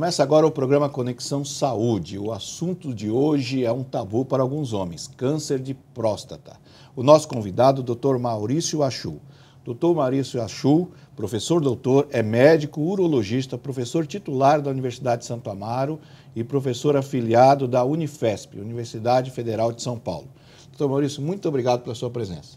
Começa agora o programa Conexão Saúde. O assunto de hoje é um tabu para alguns homens: câncer de próstata. O nosso convidado, Dr. Maurício Achu. Dr. Maurício Achu, professor doutor, é médico urologista, professor titular da Universidade de Santo Amaro e professor afiliado da Unifesp, Universidade Federal de São Paulo. Dr. Maurício, muito obrigado pela sua presença.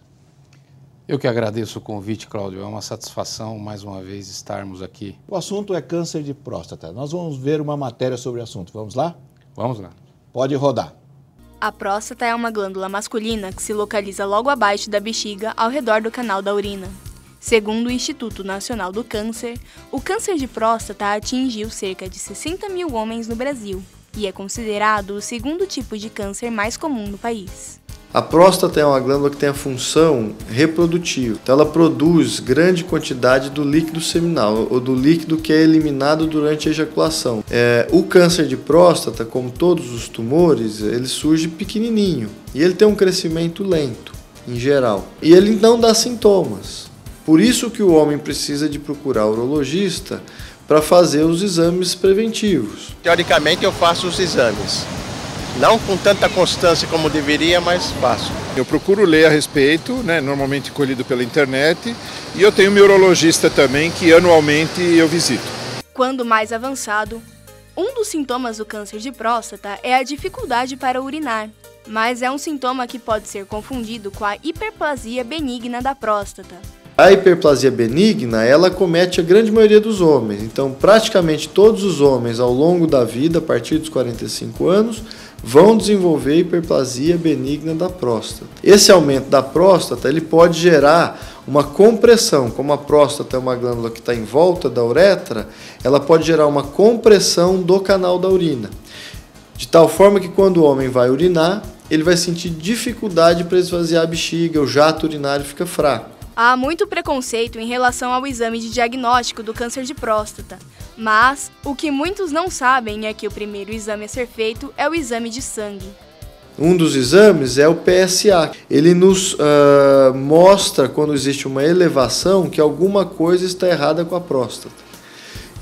Eu que agradeço o convite, Cláudio. É uma satisfação mais uma vez estarmos aqui. O assunto é câncer de próstata. Nós vamos ver uma matéria sobre o assunto. Vamos lá? Vamos lá. Pode rodar. A próstata é uma glândula masculina que se localiza logo abaixo da bexiga, ao redor do canal da urina. Segundo o Instituto Nacional do Câncer, o câncer de próstata atingiu cerca de 60 mil homens no Brasil e é considerado o segundo tipo de câncer mais comum no país. A próstata é uma glândula que tem a função reprodutiva. Então ela produz grande quantidade do líquido seminal, ou do líquido que é eliminado durante a ejaculação. É, o câncer de próstata, como todos os tumores, ele surge pequenininho e ele tem um crescimento lento, em geral. E ele não dá sintomas. Por isso que o homem precisa de procurar urologista para fazer os exames preventivos. Teoricamente eu faço os exames não com tanta constância como deveria, mas faço. Eu procuro ler a respeito, né, normalmente colhido pela internet, e eu tenho um urologista também, que anualmente eu visito. Quando mais avançado, um dos sintomas do câncer de próstata é a dificuldade para urinar, mas é um sintoma que pode ser confundido com a hiperplasia benigna da próstata. A hiperplasia benigna, ela comete a grande maioria dos homens. Então, praticamente todos os homens ao longo da vida, a partir dos 45 anos, vão desenvolver hiperplasia benigna da próstata. Esse aumento da próstata ele pode gerar uma compressão, como a próstata é uma glândula que está em volta da uretra, ela pode gerar uma compressão do canal da urina. De tal forma que quando o homem vai urinar, ele vai sentir dificuldade para esvaziar a bexiga, o jato urinário fica fraco. Há muito preconceito em relação ao exame de diagnóstico do câncer de próstata, mas o que muitos não sabem é que o primeiro exame a ser feito é o exame de sangue. Um dos exames é o PSA. Ele nos uh, mostra quando existe uma elevação que alguma coisa está errada com a próstata.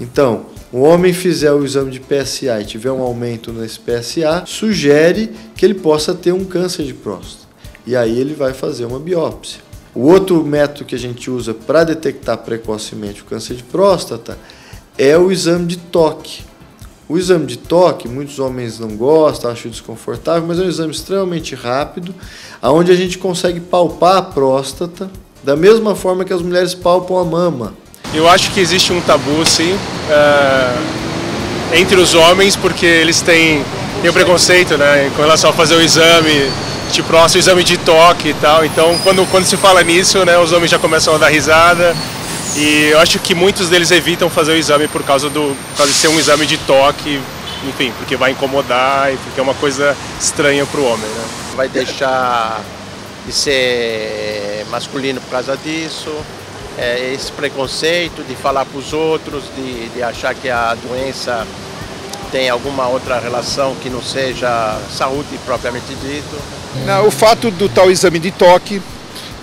Então, o homem fizer o exame de PSA e tiver um aumento nesse PSA, sugere que ele possa ter um câncer de próstata. E aí ele vai fazer uma biópsia. O outro método que a gente usa para detectar precocemente o câncer de próstata é o exame de toque. O exame de toque, muitos homens não gostam, acham desconfortável, mas é um exame extremamente rápido, aonde a gente consegue palpar a próstata da mesma forma que as mulheres palpam a mama. Eu acho que existe um tabu, sim, uh, entre os homens, porque eles têm, têm um preconceito, né, com relação a fazer o exame de próstata, o exame de toque e tal. Então, quando, quando se fala nisso, né, os homens já começam a dar risada, e eu acho que muitos deles evitam fazer o exame por causa, do, por causa de ser um exame de toque, enfim, porque vai incomodar e porque é uma coisa estranha para o homem. Né? Vai deixar de ser masculino por causa disso, é, esse preconceito de falar para os outros, de, de achar que a doença tem alguma outra relação que não seja saúde propriamente dito. Não, o fato do tal exame de toque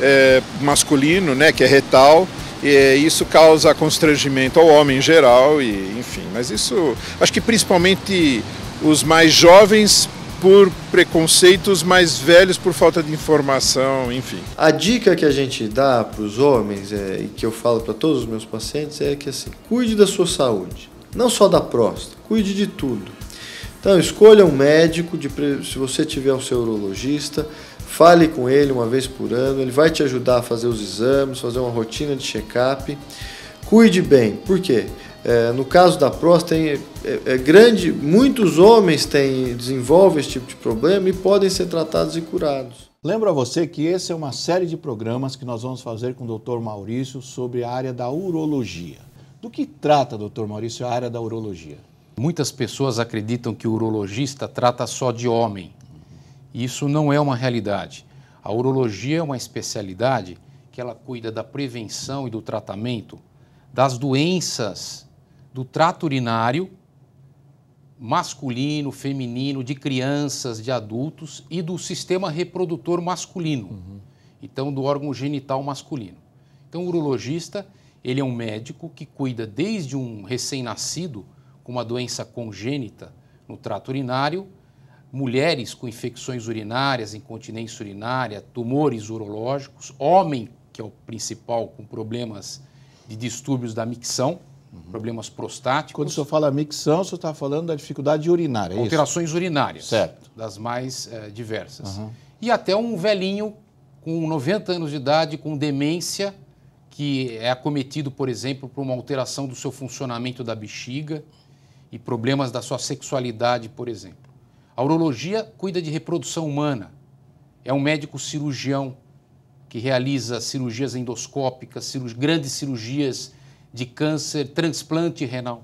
é, masculino, né, que é retal, e eh, isso causa constrangimento ao homem em geral, e, enfim. Mas isso, acho que principalmente os mais jovens por preconceitos, mais velhos por falta de informação, enfim. A dica que a gente dá para os homens é, e que eu falo para todos os meus pacientes é que assim, cuide da sua saúde, não só da próstata, cuide de tudo. Então, escolha um médico, de, se você tiver um seu urologista, fale com ele uma vez por ano, ele vai te ajudar a fazer os exames, fazer uma rotina de check-up. Cuide bem, por quê? É, no caso da próstata, é, é, grande, muitos homens têm, desenvolvem esse tipo de problema e podem ser tratados e curados. Lembro a você que essa é uma série de programas que nós vamos fazer com o Dr. Maurício sobre a área da urologia. Do que trata, Dr. Maurício, a área da urologia? Muitas pessoas acreditam que o urologista trata só de homem. Isso não é uma realidade. A urologia é uma especialidade que ela cuida da prevenção e do tratamento das doenças do trato urinário masculino, feminino, de crianças, de adultos e do sistema reprodutor masculino. Uhum. Então, do órgão genital masculino. Então, o urologista, ele é um médico que cuida desde um recém-nascido com uma doença congênita no trato urinário, mulheres com infecções urinárias, incontinência urinária, tumores urológicos, homem, que é o principal, com problemas de distúrbios da micção, uhum. problemas prostáticos. Quando o senhor fala micção, o senhor está falando da dificuldade urinária, é Alterações isso? urinárias, certo. das mais é, diversas. Uhum. E até um velhinho com 90 anos de idade, com demência, que é acometido, por exemplo, por uma alteração do seu funcionamento da bexiga, e problemas da sua sexualidade, por exemplo. A urologia cuida de reprodução humana. É um médico cirurgião que realiza cirurgias endoscópicas, cirurg... grandes cirurgias de câncer, transplante renal.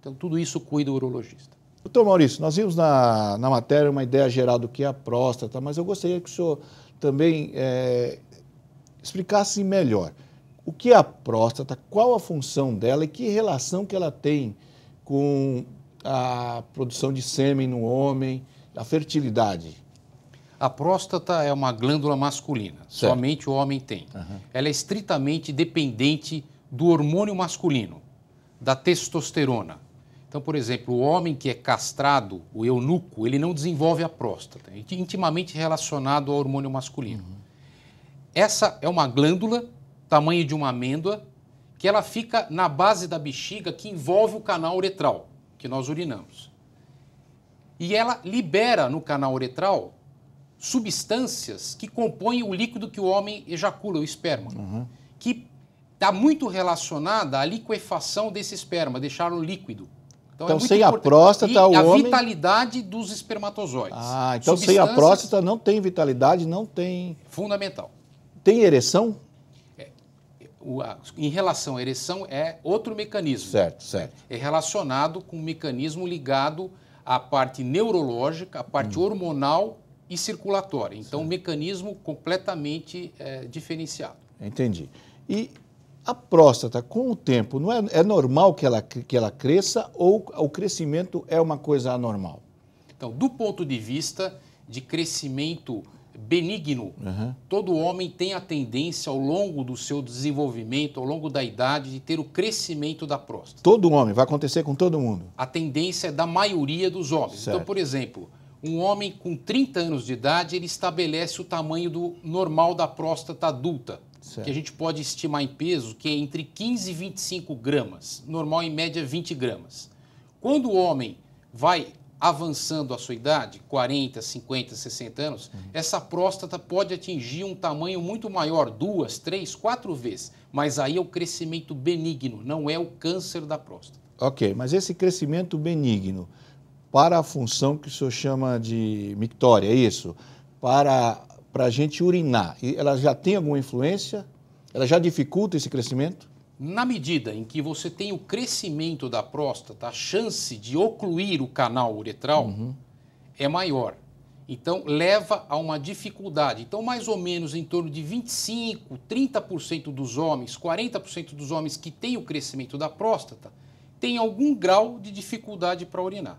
Então, tudo isso cuida o urologista. Doutor Maurício, nós vimos na, na matéria uma ideia geral do que é a próstata, mas eu gostaria que o senhor também é, explicasse melhor o que é a próstata, qual a função dela e que relação que ela tem com a produção de sêmen no homem, a fertilidade. A próstata é uma glândula masculina, certo. somente o homem tem. Uhum. Ela é estritamente dependente do hormônio masculino, da testosterona. Então, por exemplo, o homem que é castrado, o eunuco, ele não desenvolve a próstata, é intimamente relacionado ao hormônio masculino. Uhum. Essa é uma glândula, tamanho de uma amêndoa, que ela fica na base da bexiga que envolve o canal uretral, que nós urinamos. E ela libera no canal uretral substâncias que compõem o líquido que o homem ejacula, o esperma, uhum. que está muito relacionada à liquefação desse esperma, deixá-lo líquido. Então, é então é sem importante. a próstata, e o a homem... vitalidade dos espermatozoides. Ah, então Substâncias... sem a próstata não tem vitalidade, não tem... Fundamental. Tem ereção? em relação à ereção é outro mecanismo. Certo, certo. É relacionado com um mecanismo ligado à parte neurológica, à parte hum. hormonal e circulatória. Então, certo. um mecanismo completamente é, diferenciado. Entendi. E a próstata, com o tempo, não é, é normal que ela, que ela cresça ou o crescimento é uma coisa anormal? Então, do ponto de vista de crescimento benigno. Uhum. Todo homem tem a tendência, ao longo do seu desenvolvimento, ao longo da idade, de ter o crescimento da próstata. Todo homem, vai acontecer com todo mundo. A tendência é da maioria dos homens. Então, certo. Então, por exemplo, um homem com 30 anos de idade, ele estabelece o tamanho do normal da próstata adulta, certo. que a gente pode estimar em peso, que é entre 15 e 25 gramas. Normal, em média, 20 gramas. Quando o homem vai avançando a sua idade, 40, 50, 60 anos, uhum. essa próstata pode atingir um tamanho muito maior, duas, três, quatro vezes. Mas aí é o crescimento benigno, não é o câncer da próstata. Ok, mas esse crescimento benigno, para a função que o senhor chama de mictória, é isso? Para, para a gente urinar, ela já tem alguma influência? Ela já dificulta esse crescimento? Na medida em que você tem o crescimento da próstata, a chance de ocluir o canal uretral uhum. é maior. Então, leva a uma dificuldade. Então, mais ou menos em torno de 25, 30% dos homens, 40% dos homens que têm o crescimento da próstata, tem algum grau de dificuldade para urinar.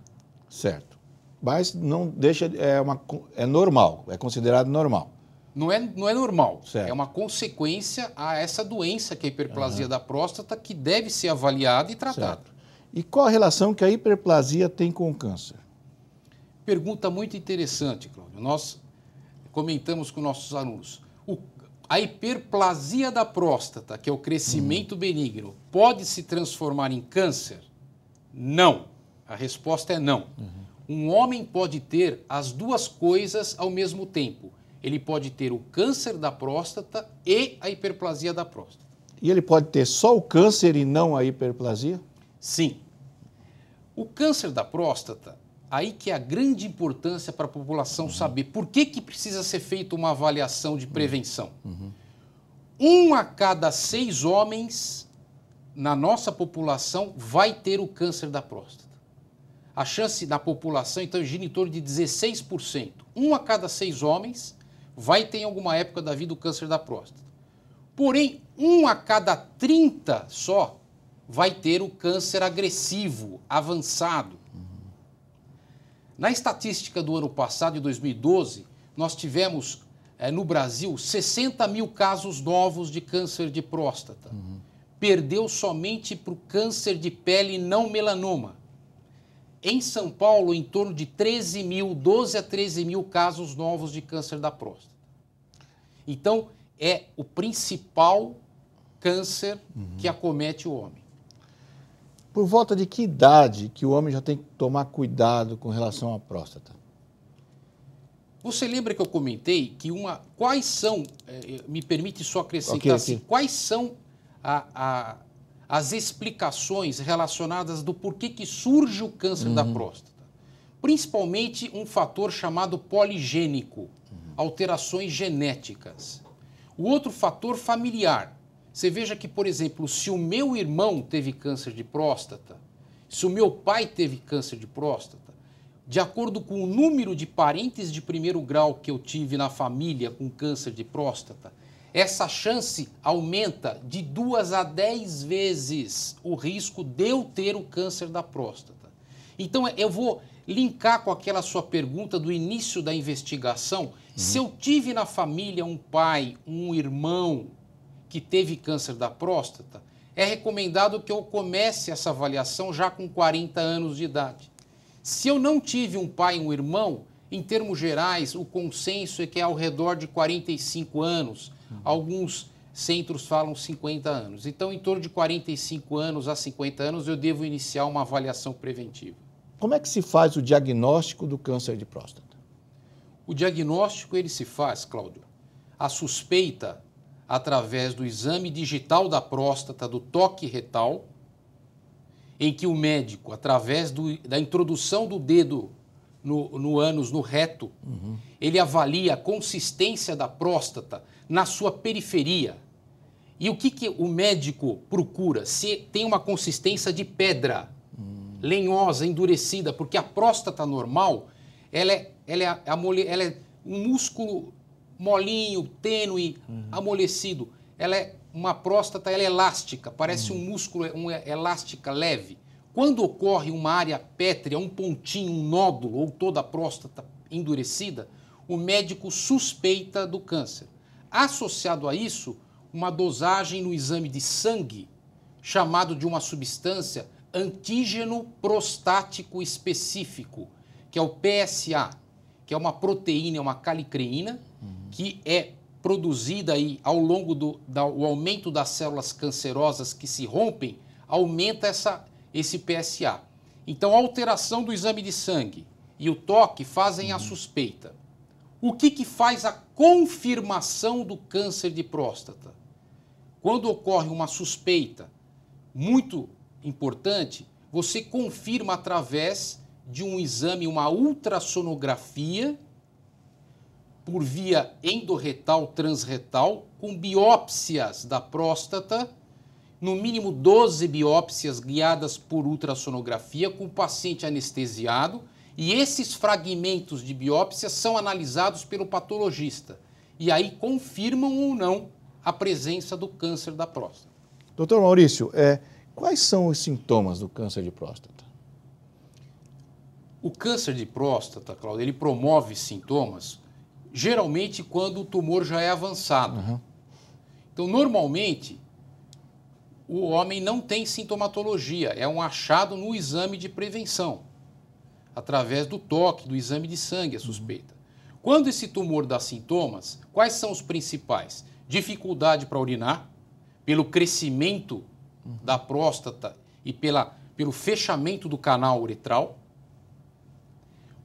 Certo. Mas não deixa. É, uma, é normal, é considerado normal não é, não é normal. Certo. É uma consequência a essa doença que é a hiperplasia uhum. da próstata que deve ser avaliada e tratada. E qual a relação que a hiperplasia tem com o câncer? Pergunta muito interessante, Cláudio. Nós comentamos com nossos alunos. O, a hiperplasia da próstata, que é o crescimento uhum. benigno, pode se transformar em câncer? Não. A resposta é não. Uhum. Um homem pode ter as duas coisas ao mesmo tempo ele pode ter o câncer da próstata e a hiperplasia da próstata. E ele pode ter só o câncer e não a hiperplasia? Sim. O câncer da próstata, aí que é a grande importância para a população uhum. saber por que, que precisa ser feita uma avaliação de prevenção. Uhum. Um a cada seis homens na nossa população vai ter o câncer da próstata. A chance da população, então, é genitor de 16%. Um a cada seis homens vai ter em alguma época da vida o câncer da próstata. Porém, um a cada 30 só vai ter o câncer agressivo, avançado. Na estatística do ano passado, de 2012, nós tivemos é, no Brasil 60 mil casos novos de câncer de próstata. Uhum. Perdeu somente para o câncer de pele não melanoma. Em São Paulo, em torno de 13 mil, 12 a 13 mil casos novos de câncer da próstata. Então, é o principal câncer uhum. que acomete o homem. Por volta de que idade que o homem já tem que tomar cuidado com relação à próstata? Você lembra que eu comentei que uma. Quais são, eh, eh, me permite só acrescentar okay, assim, okay. quais são a, a, as explicações relacionadas do porquê que surge o câncer uhum. da próstata. Principalmente um fator chamado poligênico, uhum. alterações genéticas. O outro fator familiar. Você veja que, por exemplo, se o meu irmão teve câncer de próstata, se o meu pai teve câncer de próstata, de acordo com o número de parentes de primeiro grau que eu tive na família com câncer de próstata, essa chance aumenta de duas a dez vezes o risco de eu ter o câncer da próstata. Então eu vou linkar com aquela sua pergunta do início da investigação. Uhum. Se eu tive na família um pai, um irmão que teve câncer da próstata, é recomendado que eu comece essa avaliação já com 40 anos de idade. Se eu não tive um pai, um irmão, em termos gerais, o consenso é que é ao redor de 45 anos. Uhum. Alguns centros falam 50 anos. Então, em torno de 45 anos a 50 anos, eu devo iniciar uma avaliação preventiva. Como é que se faz o diagnóstico do câncer de próstata? O diagnóstico ele se faz, Cláudio, a suspeita através do exame digital da próstata, do toque retal, em que o médico, através do, da introdução do dedo no, no ânus, no reto, uhum. ele avalia a consistência da próstata na sua periferia. E o que, que o médico procura? Se tem uma consistência de pedra, hum. lenhosa, endurecida, porque a próstata normal, ela é, ela é, a, ela é um músculo molinho, tênue, uhum. amolecido. Ela é uma próstata, ela é elástica, parece uhum. um músculo um, é, elástica leve. Quando ocorre uma área pétrea, um pontinho, um nódulo ou toda a próstata endurecida, o médico suspeita do câncer. Associado a isso, uma dosagem no exame de sangue, chamado de uma substância antígeno prostático específico, que é o PSA, que é uma proteína, é uma calicreína, uhum. que é produzida aí ao longo do da, o aumento das células cancerosas que se rompem, aumenta essa, esse PSA. Então, a alteração do exame de sangue e o toque fazem uhum. a suspeita. O que, que faz a confirmação do câncer de próstata? Quando ocorre uma suspeita muito importante, você confirma através de um exame, uma ultrassonografia, por via endorretal, transretal, com biópsias da próstata, no mínimo 12 biópsias guiadas por ultrassonografia, com o paciente anestesiado, e esses fragmentos de biópsia são analisados pelo patologista e aí confirmam ou não a presença do câncer da próstata. Doutor Maurício, é, quais são os sintomas do câncer de próstata? O câncer de próstata, Cláudia, ele promove sintomas geralmente quando o tumor já é avançado. Uhum. Então, normalmente, o homem não tem sintomatologia, é um achado no exame de prevenção através do toque, do exame de sangue, a uhum. suspeita. Quando esse tumor dá sintomas, quais são os principais? Dificuldade para urinar, pelo crescimento uhum. da próstata e pela, pelo fechamento do canal uretral.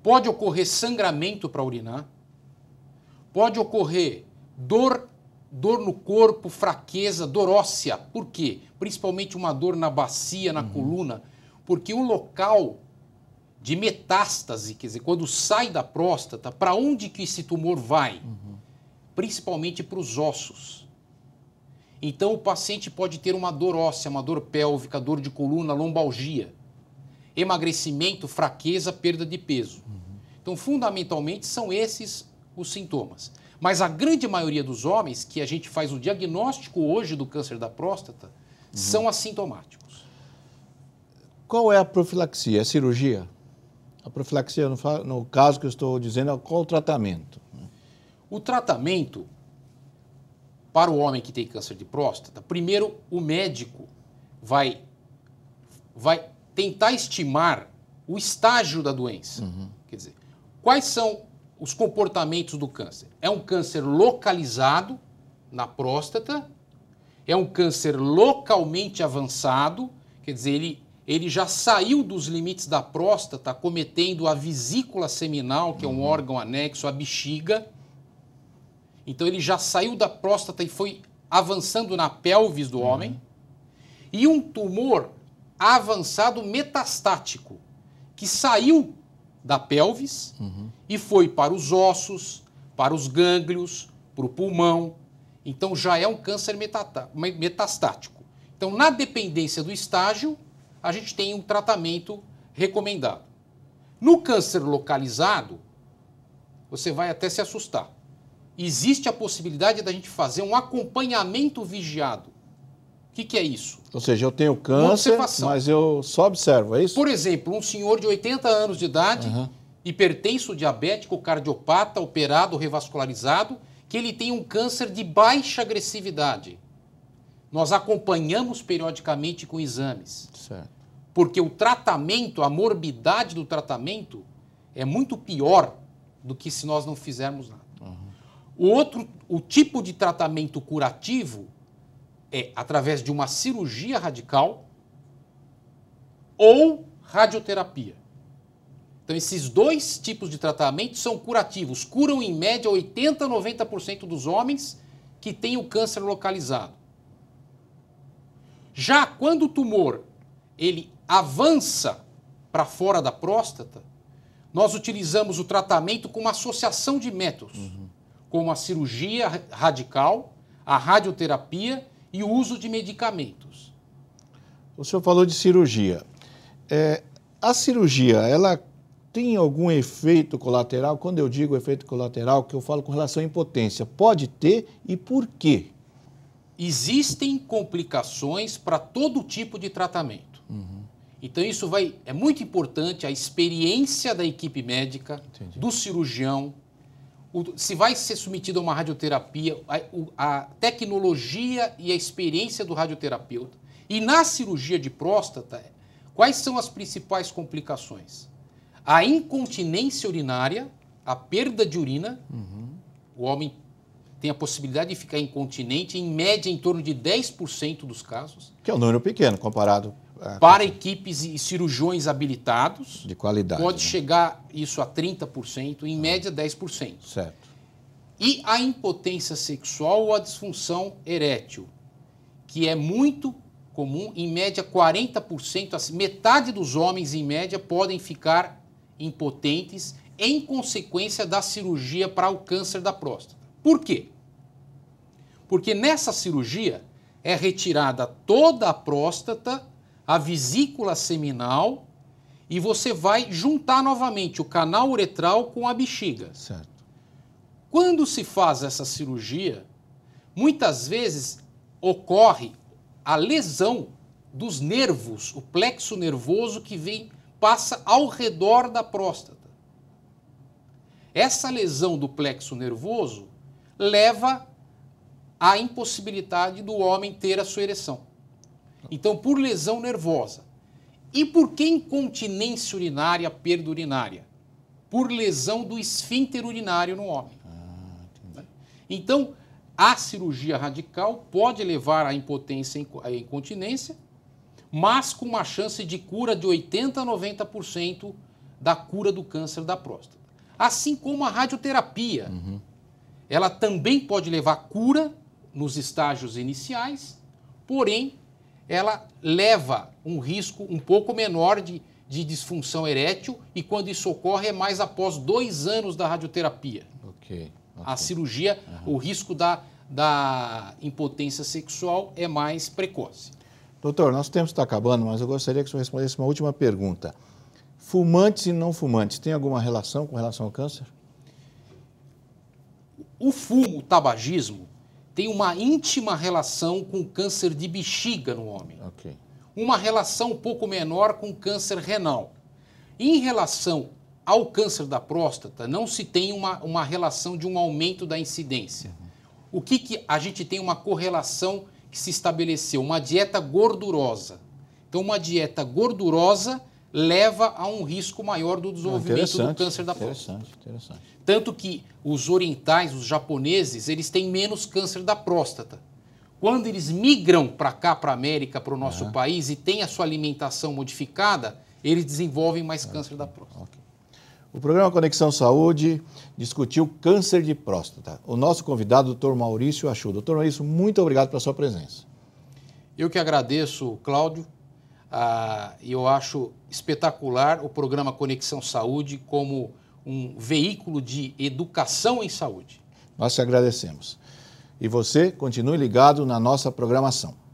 Pode ocorrer sangramento para urinar. Pode ocorrer dor, dor no corpo, fraqueza, dor óssea. Por quê? Principalmente uma dor na bacia, na uhum. coluna, porque o local de metástase, quer dizer, quando sai da próstata, para onde que esse tumor vai? Uhum. Principalmente para os ossos. Então o paciente pode ter uma dor óssea, uma dor pélvica, dor de coluna, lombalgia, emagrecimento, fraqueza, perda de peso. Uhum. Então, fundamentalmente, são esses os sintomas. Mas a grande maioria dos homens que a gente faz o diagnóstico hoje do câncer da próstata uhum. são assintomáticos. Qual é a profilaxia? É cirurgia? A profilaxia, no, caso que eu estou dizendo, é qual o tratamento? O tratamento para o homem que tem câncer de próstata, primeiro o médico vai, vai tentar estimar o estágio da doença. Uhum. Quer dizer, quais são os comportamentos do câncer? É um câncer localizado na próstata, é um câncer localmente avançado, quer dizer, ele ele já saiu dos limites da próstata, cometendo a vesícula seminal, que é um uhum. órgão anexo à bexiga. Então ele já saiu da próstata e foi avançando na pelvis do uhum. homem. E um tumor avançado metastático, que saiu da pelvis uhum. e foi para os ossos, para os gânglios, para o pulmão. Então já é um câncer metastático. Então, na dependência do estágio, a gente tem um tratamento recomendado. No câncer localizado, você vai até se assustar. Existe a possibilidade da gente fazer um acompanhamento vigiado. O que, que é isso? Ou seja, eu tenho câncer, mas eu só observo, é isso? Por exemplo, um senhor de 80 anos de idade, uhum. hipertenso, diabético, cardiopata, operado, revascularizado, que ele tem um câncer de baixa agressividade. Nós acompanhamos periodicamente com exames. Certo. Porque o tratamento, a morbidade do tratamento é muito pior do que se nós não fizermos nada. Uhum. O outro, o tipo de tratamento curativo é através de uma cirurgia radical ou radioterapia. Então, esses dois tipos de tratamento são curativos. Curam, em média, 80% a 90% dos homens que têm o câncer localizado. Já quando o tumor ele avança para fora da próstata, nós utilizamos o tratamento com uma associação de métodos, uhum. como a cirurgia radical, a radioterapia e o uso de medicamentos. O senhor falou de cirurgia. É, a cirurgia, ela tem algum efeito colateral? Quando eu digo efeito colateral, que eu falo com relação à impotência, pode ter e por quê? existem complicações para todo tipo de tratamento. Uhum. Então isso vai é muito importante a experiência da equipe médica, Entendi. do cirurgião, o, se vai ser submetido a uma radioterapia, a, a, tecnologia e a experiência do radioterapeuta. E na cirurgia de próstata, quais são as principais complicações? A incontinência urinária, a perda de urina, uhum. o homem tem a possibilidade de ficar incontinente, em média, em torno de 10% dos casos. Que é um número pequeno comparado. A... É, para equipes e cirurgiões habilitados. De qualidade. Pode né? chegar isso a 30%, em ah. média, 10%. Certo. E a impotência sexual ou a disfunção erétil, que é muito comum, em média 40%, assim, metade dos homens em média podem ficar impotentes em consequência da cirurgia para o câncer da próstata. Por quê? Porque nessa cirurgia é retirada toda a próstata, a vesícula seminal e você vai juntar novamente o canal uretral com a bexiga. Certo. Quando se faz essa cirurgia, muitas vezes ocorre a lesão dos nervos, o plexo nervoso que vem passa ao redor da próstata. Essa lesão do plexo nervoso leva à impossibilidade do homem ter a sua ereção. Então, por lesão nervosa. E por que incontinência urinária, perda urinária? Por lesão do esfíncter urinário no homem. Ah, então, a cirurgia radical pode levar à impotência e incontinência, mas com uma chance de cura de 80 a 90% da cura do câncer da próstata. Assim como a radioterapia, uhum. Ela também pode levar cura nos estágios iniciais, porém, ela leva um risco um pouco menor de, de disfunção erétil e quando isso ocorre é mais após dois anos da radioterapia. Okay, okay. A cirurgia, uhum. o risco da, da impotência sexual é mais precoce. Doutor, nosso tempo está acabando, mas eu gostaria que o senhor respondesse uma última pergunta. Fumantes e não fumantes têm alguma relação com relação ao câncer? O fumo, o tabagismo, tem uma íntima relação com o câncer de bexiga no homem. Okay. Uma relação um pouco menor com câncer renal. Em relação ao câncer da próstata, não se tem uma, uma relação de um aumento da incidência. Uhum. O que, que a gente tem uma correlação que se estabeleceu? Uma dieta gordurosa. Então, uma dieta gordurosa leva a um risco maior do desenvolvimento ah, do câncer da próstata. Interessante, interessante. Tanto que os orientais, os japoneses, eles têm menos câncer da próstata. Quando eles migram para cá, para a América, para o nosso país e têm a sua alimentação modificada, eles desenvolvem mais ah, câncer da próstata. Okay. O programa Conexão Saúde discutiu câncer de próstata. O nosso convidado, doutor Maurício Achu. Doutor Maurício, muito obrigado pela sua presença. Eu que agradeço, Cláudio. Ah, eu acho espetacular o programa Conexão Saúde como um veículo de educação em saúde. Nós te agradecemos. E você continue ligado na nossa programação.